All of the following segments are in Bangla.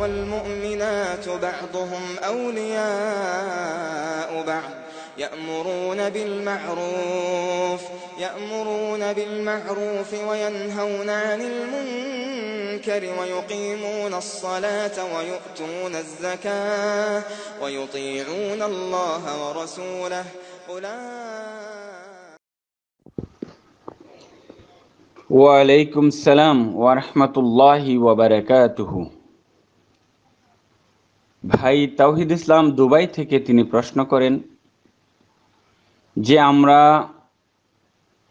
والمؤمنات بعضهم أولياء بعض يأمرون بالمعروف يأمرون بالمعروف وينهون عن المنكر ويقيمون الصلاة ويؤتون الزكاة ويطيعون الله ورسوله أولئك وعليكم السلام ورحمة الله وبركاته ভাই তাওহিদ ইসলাম দুবাই থেকে তিনি প্রশ্ন করেন যে আমরা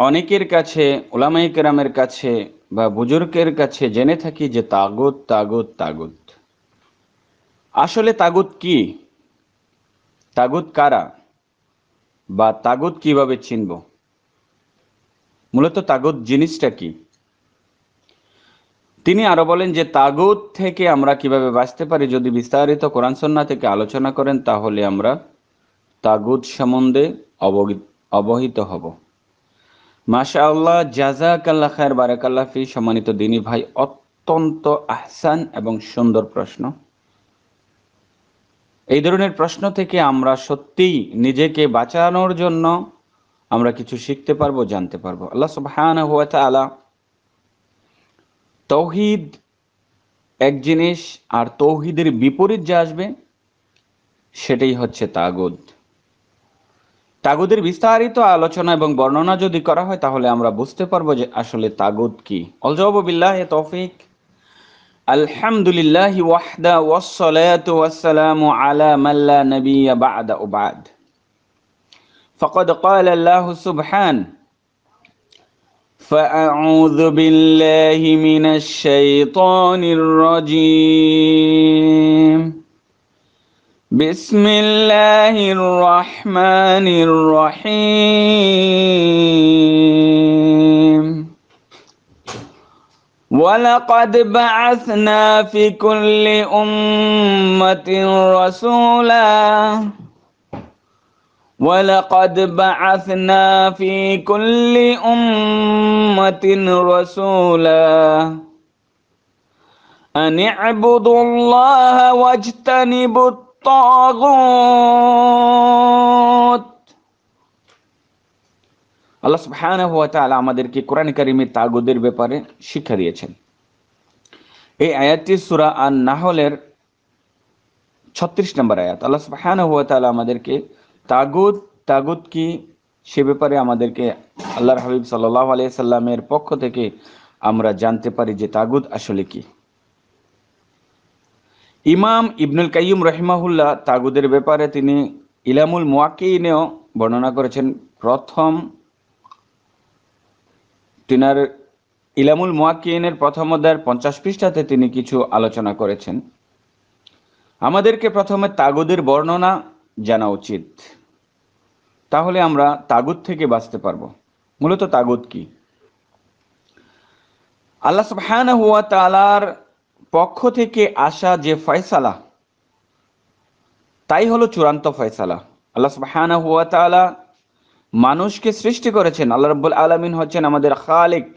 অনেকের কাছে ওলামাই কেরামের কাছে বা বুজুর্গের কাছে জেনে থাকি যে তাগুত তাগুত তাগুত আসলে তাগুত কি তাগুত কারা বা তাগুত কিভাবে চিনব মূলত তাগুত জিনিসটা কি তিনি আরো বলেন যে তাগুত থেকে আমরা কিভাবে বাঁচতে পারি যদি বিস্তারিত কোরআন সন্না থেকে আলোচনা করেন তাহলে আমরা তাগুত সম্বন্ধে অবহিত হব মাশা আল্লাহ জাজাক আল্লাহ খায়ের বারাকাল্লাফি সম্মানিত দিনী ভাই অত্যন্ত আহসান এবং সুন্দর প্রশ্ন এই ধরনের প্রশ্ন থেকে আমরা সত্যিই নিজেকে বাঁচানোর জন্য আমরা কিছু শিখতে পারবো জানতে পারবো আল্লাহ সুবহান হুয়া আলা তৌহিদ এক জিনিস আর তৌহিদের বিপরীত যা আসবে সেটাই হচ্ছে তাগুদ তাগুদের বিস্তারিত আলোচনা এবং বর্ণনা যদি করা হয় তাহলে আমরা বুঝতে পারবো যে আসলে তাগুদ কি অলজবিল্লাহ তৌফিক আলহামদুলিল্লাহ ওয়াহদা ওয়াসসালাতু ওয়াসসালামু আলা মাল্লা নবিয়্যা বা'দা উবাদ ফাকাদ ক্বালা আল্লাহু সুবহানাহু فأعوذ بالله من الشيطان الرجيم بسم الله الرحمن الرحيم ولقد بعثنا في كل أمة رسولاً ولقد بعثنا في كل أمة رسولا أن اعبدوا الله واجتنبوا الطاغوت আল্লাহ সুবহানাহু ওয়া তাআলা আমাদেরকে কোরআন কারিমে তাগুদের ব্যাপারে শিক্ষা দিয়েছেন এই আয়াতটি সূরা আন-নাহলের 36 নম্বর আয়াত আল্লাহ সুবহানাহু ওয়া তাআলা আমাদেরকে তাগুত তাগুত কি সে ব্যাপারে আমাদেরকে আল্লাহর হাবিব সাল্লাহ আলিয়াল্লামের পক্ষ থেকে আমরা জানতে পারি যে তাগুত আসলে কি ইমাম ইবনুল কাইম রহিমাহুল্লাহ তাগুদের ব্যাপারে তিনি ইলামুল মোয়াকিনেও বর্ণনা করেছেন প্রথম তিনার ইলামুল মোয়াকিনের প্রথম অধ্যায়ের পঞ্চাশ পৃষ্ঠাতে তিনি কিছু আলোচনা করেছেন আমাদেরকে প্রথমে তাগুদের বর্ণনা জানা উচিত তাহলে আমরা তাগুদ থেকে বাঁচতে পারবো মূলত তাগুদ কি আল্লাহ সুবহান হুয়া তালার পক্ষ থেকে আসা যে ফয়সালা তাই হলো চূড়ান্ত ফয়সালা আল্লাহ সুবহান হুয়া তালা মানুষকে সৃষ্টি করেছেন আল্লাহ রব্বুল আলমিন হচ্ছেন আমাদের খালিক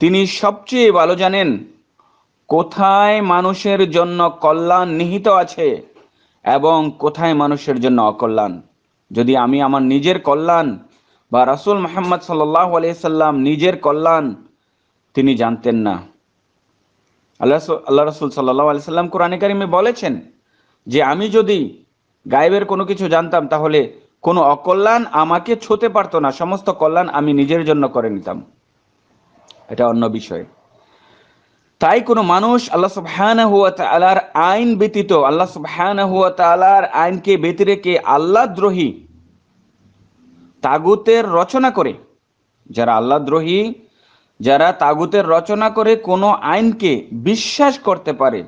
তিনি সবচেয়ে ভালো জানেন কোথায় মানুষের জন্য কল্যাণ নিহিত আছে এবং কোথায় মানুষের জন্য অকল্যাণ যদি আমি আমার নিজের কল্যাণ বা রাসুল মোহাম্মদ সাল্লাহ নিজের কল্যাণ তিনি জানতেন না আল্লাহ রসুল সাল্লাহ আলি সাল্লাম কোরআনে বলেছেন যে আমি যদি গায়েবের কোনো কিছু জানতাম তাহলে কোনো অকল্যাণ আমাকে ছুতে পারতো না সমস্ত কল্যাণ আমি নিজের জন্য করে নিতাম এটা অন্য বিষয় তাই কোনো মানুষ আল্লাহ সুবহানা হুয়া তালার আইন ব্যতীত আল্লাহ সুবহানা হুয়া তালার আইনকে ব্যতি রেখে দ্রোহী তাগুতের রচনা করে যারা দ্রোহী যারা তাগুতের রচনা করে কোনো আইনকে বিশ্বাস করতে পারে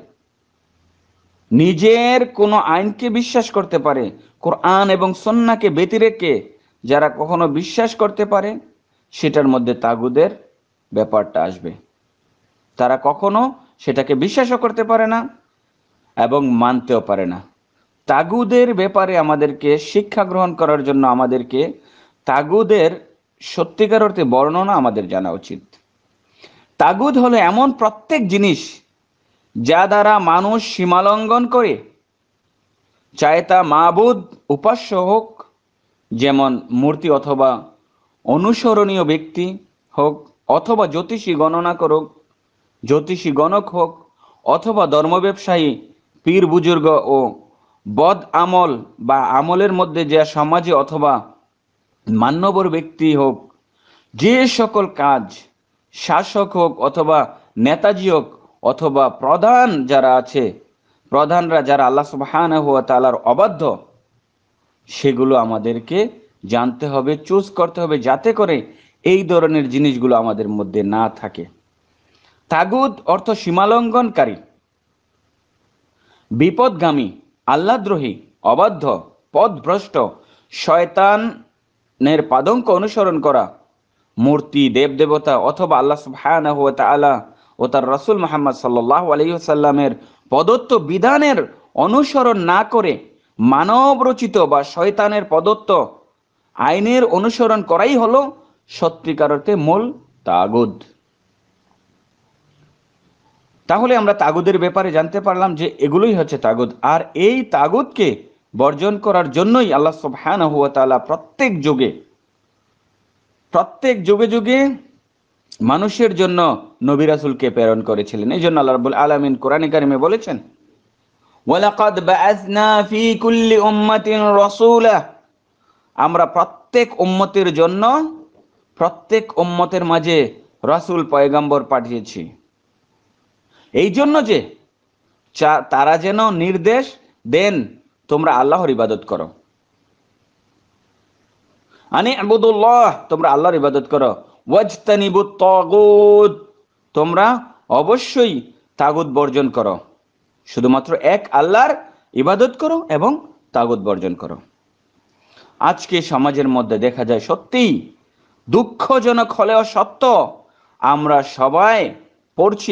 নিজের কোনো আইনকে বিশ্বাস করতে পারে কোরআন এবং সন্নাকে ব্যতী রেখে যারা কখনো বিশ্বাস করতে পারে সেটার মধ্যে তাগুদের ব্যাপারটা আসবে তারা কখনো সেটাকে বিশ্বাসও করতে পারে না এবং মানতেও পারে না তাগুদের ব্যাপারে আমাদেরকে শিক্ষা গ্রহণ করার জন্য আমাদেরকে তাগুদের সত্যিকার অর্থে বর্ণনা আমাদের জানা উচিত তাগুদ হলো এমন প্রত্যেক জিনিস যা দ্বারা মানুষ সীমালঙ্ঘন করে চায় তা মাবুদ উপাস্য হোক যেমন মূর্তি অথবা অনুসরণীয় ব্যক্তি হোক অথবা জ্যোতিষী গণনা করুক জ্যোতিষী গণক হোক অথবা ধর্ম ব্যবসায়ী পীর বুজুর্গ ও বদ আমল বা আমলের মধ্যে যে সমাজে অথবা মান্যবর ব্যক্তি হোক যে সকল কাজ শাসক হোক অথবা নেতাজি হোক অথবা প্রধান যারা আছে প্রধানরা যারা আল্লাহ সুবাহান হুয়া তালার অবাধ্য সেগুলো আমাদেরকে জানতে হবে চুজ করতে হবে যাতে করে এই ধরনের জিনিসগুলো আমাদের মধ্যে না থাকে তাগুদ অর্থ সীমালঙ্ঘনকারী বিপদগামী আল্লাদ্রোহী অবাধ্য পদভ্রষ্ট শয়তানের পাদঙ্ক অনুসরণ করা মূর্তি দেবদেবতা অথবা আল্লাহ সুবহানাহু ওয়া তাআলা ও তার রাসূল মোহাম্মদ সাল্লাল্লাহু আলাইহি পদত্ব বিধানের অনুসরণ না করে মানব রচিত বা শয়তানের পদত্ব আইনের অনুসরণ করাই হলো সত্যিকার অর্থে মূল তাগুদ তাহলে আমরা তাগুদের ব্যাপারে জানতে পারলাম যে এগুলোই হচ্ছে তাগুদ আর এই তাগুদকে বর্জন করার জন্যই আল্লাহ সব হুয়া তালা প্রত্যেক যুগে প্রত্যেক যুগে যুগে মানুষের জন্য নবী রাসুলকে প্রেরণ করেছিলেন এই জন্য আল্লাহ রাবুল আলমিন কোরআনে কারিমে বলেছেন ওয়ালাকাদ বাআসনা ফি কুল্লি উম্মাতিন রাসূলা আমরা প্রত্যেক উম্মতের জন্য প্রত্যেক উম্মতের মাঝে রাসূল পয়গাম্বর পাঠিয়েছি এই জন্য যে তারা যেন নির্দেশ দেন তোমরা আল্লাহর ইবাদত করো আনি আবুদুল্লাহ তোমরা আল্লাহর ইবাদত করো ওয়াজতানিবু তগুদ তোমরা অবশ্যই তাগুদ বর্জন করো শুধুমাত্র এক আল্লাহর ইবাদত করো এবং তাগুদ বর্জন করো আজকে সমাজের মধ্যে দেখা যায় সত্যিই দুঃখজনক হলেও সত্য আমরা সবাই পড়ছি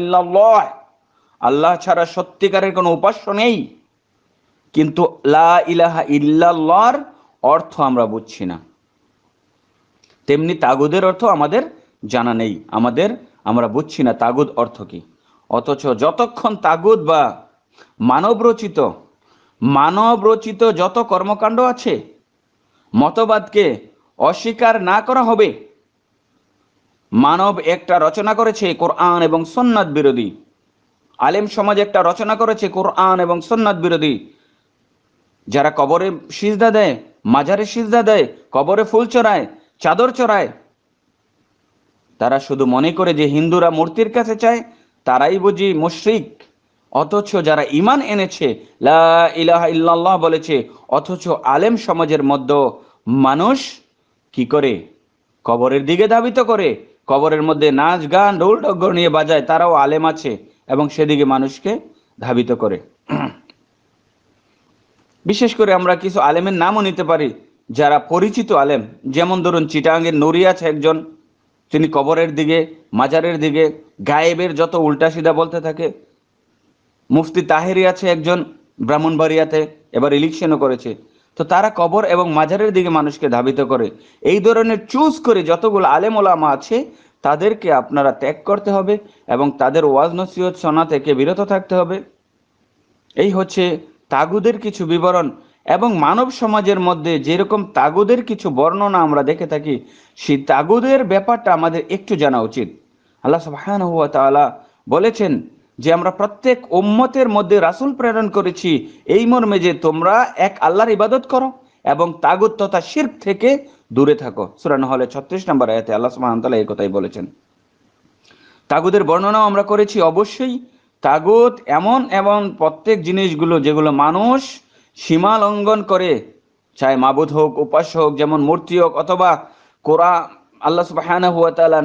ইল্লাল্লাহ আল্লাহ ছাড়া সত্যিকারের কোনো উপাস্য নেই কিন্তু লা ইলাহা ইল্লাল্লাহর অর্থ আমরা বুঝছি না তেমনি তাগুদের অর্থ আমাদের জানা নেই আমাদের আমরা বুঝছি না তাগুদ অর্থ কি অথচ যতক্ষণ তাগুদ বা মানবরচিত মানবরচিত যত কর্মকাণ্ড আছে মতবাদকে অস্বীকার না করা হবে মানব একটা রচনা করেছে কোরআন এবং সন্ন্যাত বিরোধী আলেম সমাজ একটা রচনা করেছে কোরআন এবং সন্ন্যাত বিরোধী যারা কবরে সিজদা দেয় মাজারে সিজদা দেয় কবরে ফুল চড়ায় চাদর চড়ায় তারা শুধু মনে করে যে হিন্দুরা মূর্তির কাছে চায় তারাই বুঝি মুশ্রিক অথচ যারা ইমান এনেছে লা ইল্লাল্লাহ বলেছে অথচ আলেম সমাজের মধ্য মানুষ কি করে কবরের দিকে ধাবিত করে কবরের মধ্যে নাচ গান ঢোল ডগ্গর নিয়ে বাজায় তারাও আলেম আছে এবং সেদিকে মানুষকে ধাবিত করে বিশেষ করে আমরা কিছু আলেমের নামও নিতে পারি যারা পরিচিত আলেম যেমন ধরুন চিটাঙ্গের নড়িয়া আছে একজন তিনি কবরের দিকে মাজারের দিকে গায়েবের যত উল্টা সিধা বলতে থাকে মুফতি তাহেরি আছে একজন ব্রাহ্মণবাড়িয়াতে এবার ইলেকশনও করেছে তো তারা কবর এবং মাজারের দিকে মানুষকে ধাবিত করে এই ধরনের চুজ করে যতগুলো আলেম ওলামা আছে তাদেরকে আপনারা ত্যাগ করতে হবে এবং তাদের ওয়াজ নসিহত শোনা থেকে বিরত থাকতে হবে এই হচ্ছে তাগুদের কিছু বিবরণ এবং মানব সমাজের মধ্যে যেরকম তাগুদের কিছু বর্ণনা আমরা দেখে থাকি সেই তাগুদের ব্যাপারটা আমাদের একটু জানা উচিত আল্লাহ সুবহানাহু ওয়া তাআলা বলেছেন যে আমরা প্রত্যেক উম্মতের মধ্যে রাসুল প্রেরণ করেছি এই মর্মে যে তোমরা এক আল্লাহর ইবাদত করো এবং তাগুত তথা শির্ক থেকে দূরে থাকো সুরান হলে ছত্রিশ নম্বর আয়াতে আল্লাহ সুমাহান্তাল্লাহ এই কথাই বলেছেন তাগুদের বর্ণনাও আমরা করেছি অবশ্যই তাগুত এমন এমন প্রত্যেক জিনিসগুলো যেগুলো মানুষ সীমা লঙ্ঘন করে চায় মাবুদ হোক উপাস হোক যেমন মূর্তি হোক অথবা কোরা আল্লাহ সুবাহ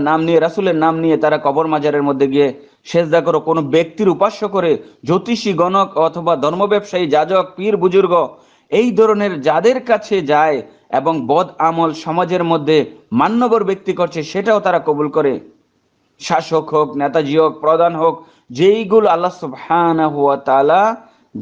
নাম নিয়ে রাসুলের নাম নিয়ে তারা কবর মাজারের মধ্যে গিয়ে সেজদা করো কোনো ব্যক্তির উপাস্য করে জ্যোতিষী গণক অথবা ধর্ম ব্যবসায়ী যাজক পীর বুজুর্গ এই ধরনের যাদের কাছে যায় এবং বদ আমল সমাজের মধ্যে মান্যবর ব্যক্তি করছে সেটাও তারা কবুল করে শাসক হোক নেতাজি হোক প্রধান হোক যেইগুলো আল্লাহ সুবাহ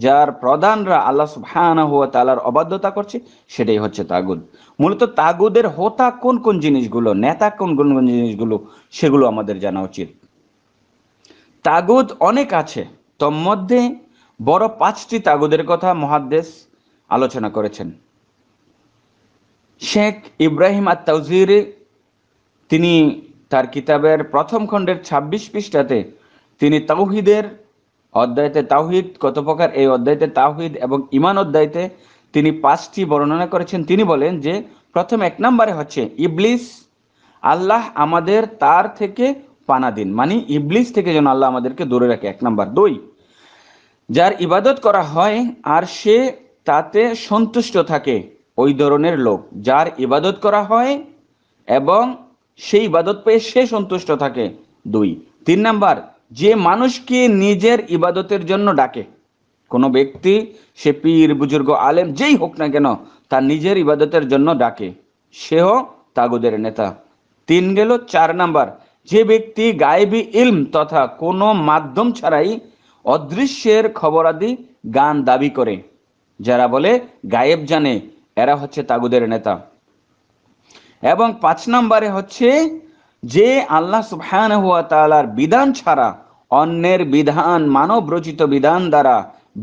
যার প্রধানরা আল্লাহ সুবহান হুয়া তালার অবাধ্যতা করছে সেটাই হচ্ছে তাগুদ মূলত তাগুদের হোতা কোন কোন জিনিসগুলো নেতা কোন কোন কোন জিনিসগুলো সেগুলো আমাদের জানা উচিত তাগুদ অনেক আছে তন্মধ্যে বড় পাঁচটি তাগুদের কথা মহাদ্দেশ আলোচনা করেছেন শেখ ইব্রাহিম আর তাউজির তিনি তার কিতাবের প্রথম খণ্ডের ২৬ পৃষ্ঠাতে তিনি তাওহিদের অধ্যায়তে তাওহিদ কত প্রকার এই অধ্যায়তে তাওহিদ এবং ইমান অধ্যায়তে তিনি পাঁচটি বর্ণনা করেছেন তিনি বলেন যে প্রথম এক নম্বরে হচ্ছে ইবলিস আল্লাহ আমাদের তার থেকে পানা দিন মানে ইবলিস থেকে যেন আল্লাহ আমাদেরকে দূরে রাখে এক নম্বর দুই যার ইবাদত করা হয় আর সে তাতে সন্তুষ্ট থাকে ওই ধরনের লোক যার ইবাদত করা হয় এবং সেই ইবাদত পেয়ে সে সন্তুষ্ট থাকে দুই তিন নাম্বার যে মানুষকে নিজের ইবাদতের জন্য ডাকে কোনো ব্যক্তি সে পীর বুজুর্গ আলেম যেই হোক না কেন তার নিজের ইবাদতের জন্য ডাকে সেও তাগুদের নেতা তিন গেল চার নাম্বার যে ব্যক্তি গায়েবী ইলম তথা কোনো মাধ্যম ছাড়াই অদৃশ্যের খবরাদি গান দাবি করে যারা বলে গায়েব জানে এরা হচ্ছে তাগুদের নেতা এবং পাঁচ নাম্বারে হচ্ছে যে আল্লাহ সুবহান হুয়া তালার বিধান ছাড়া অন্যের বিধান মানব রচিত বিধান দ্বারা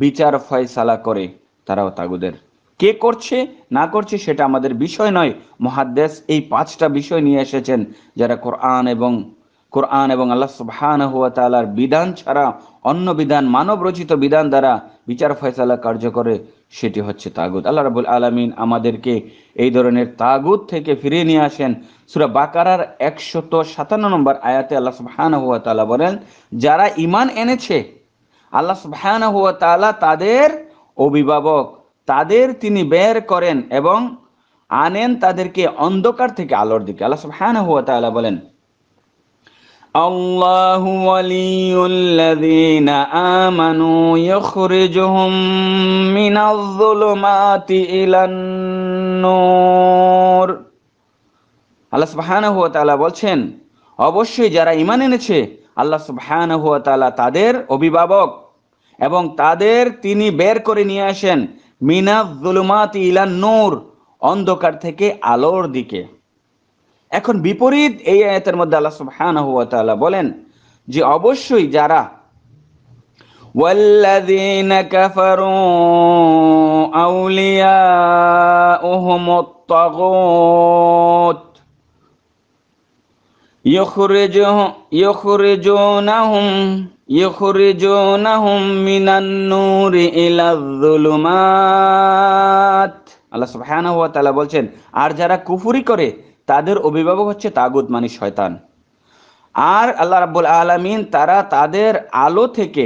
বিচার ফয়সালা করে তারাও তাগুদের কে করছে না করছে সেটা আমাদের বিষয় নয় মহাদ্দেশ এই পাঁচটা বিষয় নিয়ে এসেছেন যারা কোরআন এবং কোরআন এবং আল্লাহ সুবহান হুয়া তালার বিধান ছাড়া অন্য বিধান মানব রচিত বিধান দ্বারা বিচার ফয়সালা করে সেটি হচ্ছে তাগুত আল্লাহ রাবুল আলমিন আমাদেরকে এই ধরনের তাগুত থেকে ফিরিয়ে নিয়ে আসেন সুরা বাকারার একশত সাতান্ন নম্বর আয়াতে আল্লাহ সুবহান হুয়া তালা বলেন যারা ইমান এনেছে আল্লাহ সুবহান হুয়া তালা তাদের অভিভাবক তাদের তিনি বের করেন এবং আনেন তাদেরকে অন্ধকার থেকে আলোর দিকে আল্লাহ সুবহান হুয়া তালা বলেন الله ولي الذين آمنوا يخرجهم من الظلمات إلى النور আল্লাহ সুবহানাহু ওয়া তাআলা বলছেন অবশ্যই যারা ইমান এনেছে আল্লাহ সুবহানাহু ওয়া তাআলা তাদের অভিভাবক এবং তাদের তিনি বের করে নিয়ে আসেন মিনাজ জুলুমাত ইলা নূর অন্ধকার থেকে আলোর দিকে এখন বিপরীত এই আয়াতের মধ্যে আল্লাহ সুবহানাহু ওয়া তাআলা বলেন যে অবশ্যই যারা والذين كفروا أولياؤهم الطاغوت يخرجونهم يخرجونهم من النور إلى الظلمات আল্লাহ সুবহানাহু ওয়া তাআলা বলছেন আর যারা কুফরি করে তাদের অভিভাবক হচ্ছে তাগুদ মানে শয়তান আর আল্লাহ রাবুল আলমিন তারা তাদের আলো থেকে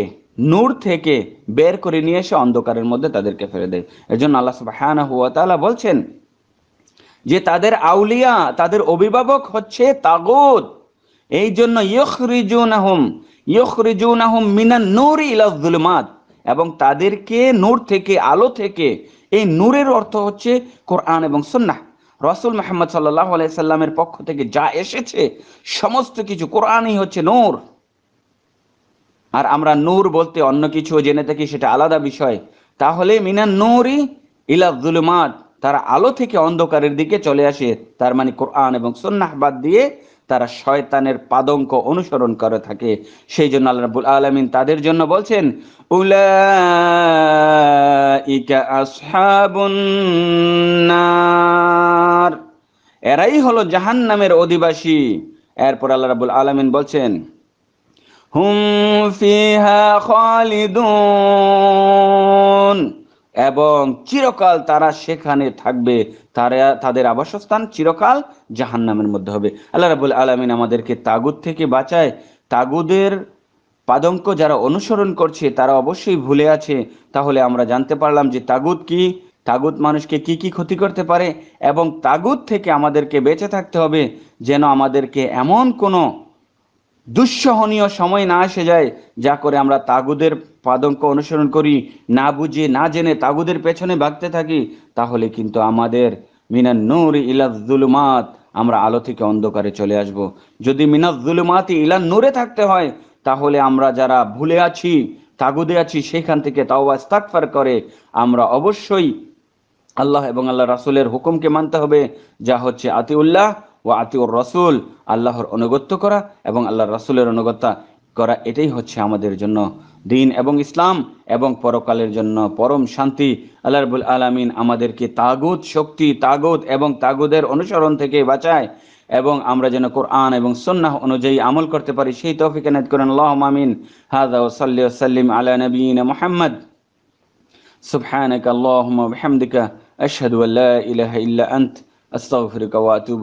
নূর থেকে বের করে নিয়ে এসে অন্ধকারের মধ্যে তাদেরকে ফেলে দেয় এর জন্য আল্লাহ সুবাহানা হুয়া বলছেন যে তাদের আউলিয়া তাদের অভিভাবক হচ্ছে তাগুদ এই জন্য ইয়খরিজুনাহুম ইয়খরিজুনাহুম মিনান নূর ইলাজুলমাত এবং তাদেরকে নূর থেকে আলো থেকে এই নূরের অর্থ হচ্ছে কোরআন এবং সন্না রসুল মোহাম্মদ সাল্লাহ সাল্লামের পক্ষ থেকে যা এসেছে সমস্ত কিছু কোরআনই হচ্ছে নূর আর আমরা নূর বলতে অন্য কিছু জেনে থাকি সেটা আলাদা বিষয় তাহলে মিনান নূরই ইলাজুলুমাত তারা আলো থেকে অন্ধকারের দিকে চলে আসে তার মানে কোরআন এবং সন্ন্যাহবাদ দিয়ে তারা শয়তানের পাদঙ্ক অনুসরণ করে থাকে সেই জন্য আল্লাহ রাবুল আলমিন তাদের জন্য বলছেন উলাইকা এরাই হলো জাহান নামের অধিবাসী এরপর আল্লাহ রাবুল আলমিন বলছেন হুম ফিহা খালিদুন এবং চিরকাল তারা সেখানে থাকবে তারা তাদের আবাসস্থান চিরকাল জাহান্নামের মধ্যে হবে আল্লাহ রাবুল আলমিন আমাদেরকে তাগুদ থেকে বাঁচায় তাগুদের পাদঙ্ক যারা অনুসরণ করছে তারা অবশ্যই ভুলে আছে তাহলে আমরা জানতে পারলাম যে তাগুদ কি তাগুদ মানুষকে কি কি ক্ষতি করতে পারে এবং তাগুদ থেকে আমাদেরকে বেঁচে থাকতে হবে যেন আমাদেরকে এমন কোনো দুঃসহনীয় সময় না এসে যায় যা করে আমরা তাগুদের পাদঙ্ক অনুসরণ করি না বুঝে না জেনে তাগুদের পেছনে ভাগতে থাকি তাহলে কিন্তু আমাদের মিনান নূর ইলাজুলুমাত আমরা আলো থেকে অন্ধকারে চলে আসব যদি মিনাজুলুমাতি ইলান নূরে থাকতে হয় তাহলে আমরা যারা ভুলে আছি তাগুদে আছি সেখান থেকে তাও আস্তাকফার করে আমরা অবশ্যই আল্লাহ এবং আল্লাহ রাসুলের হুকুমকে মানতে হবে যা হচ্ছে আতিউল্লাহ ও আতিউর রসুল আল্লাহর অনুগত্য করা এবং আল্লাহর রসুলের অনুগত করা এটাই হচ্ছে আমাদের জন্য দিন এবং ইসলাম এবং পরকালের জন্য পরম শান্তি আল্লাহ আলমিন আমাদেরকে তাগুদ শক্তি তাগুদ এবং তাগুদের অনুসরণ থেকে বাঁচায় এবং আমরা যেন কোরআন এবং সন্ন্যাহ অনুযায়ী আমল করতে পারি সেই তফিক এনায়ত করেন আল্লাহ মামিন হাদা সাল্লা সাল্লিম আল্লাহ নবীন মোহাম্মদ سبحانك اللهم وبحمدك أشهد أن لا إله إلا أنت أستغفرك وأتوب